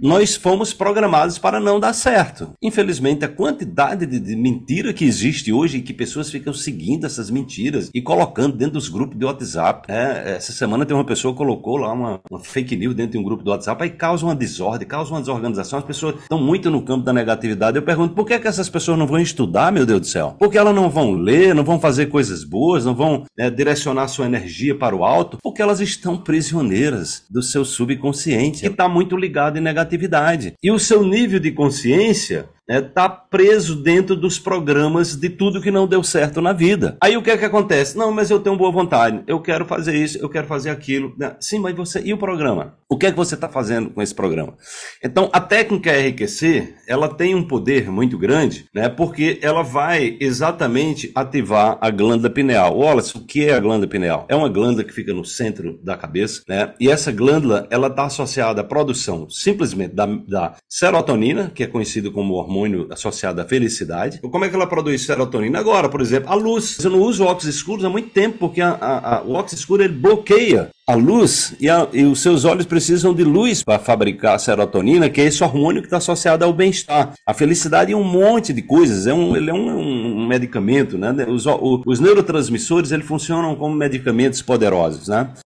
nós fomos programados para não dar certo. Infelizmente, a quantidade de mentira que existe hoje e que pessoas ficam seguindo essas mentiras e colocando dentro dos grupos de WhatsApp. Né? Essa semana tem uma pessoa que colocou lá uma, uma, fake news dentro de um grupo do WhatsApp, aí causa uma desordem, causa uma desorganização. As pessoas estão muito no campo da negatividade. Eu pergunto, por que, é que essas pessoas não vão estudar, meu Deus do céu? Porque elas não vão ler, não vão fazer coisas boas, não vão né, direcionar sua energia para o alto, porque elas estão prisioneiras do seu subconsciente, que está muito ligado em negatividade atividade. E o seu nível de consciência está né, tá preso dentro dos programas de tudo que não deu certo na vida. Aí o que é que acontece? Não, mas eu tenho boa vontade, eu quero fazer isso, eu quero fazer aquilo. Né? Sim, mas você e o programa? O que é que você está fazendo com esse programa? Então, a técnica é RQC ela tem um poder muito grande, né? Porque ela vai exatamente ativar a glândula pineal. Wallace, o que é a glândula pineal? É uma glândula que fica no centro da cabeça, né? E essa glândula, ela está associada à produção simplesmente da, da serotonina, que é conhecido como hormônio hormônio associado à felicidade. Então, como é que ela produz serotonina? Agora, por exemplo, a luz. Eu não uso óculos escuros há muito tempo, porque a, a, a, o óculos escuro ele bloqueia a luz e, e, os seus olhos precisam de luz para fabricar a serotonina, que é esse hormônio que está associado ao bem-estar. A felicidade é um monte de coisas, é um, ele é um, um medicamento, né? Os, o, os neurotransmissores, eles funcionam como medicamentos poderosos, né?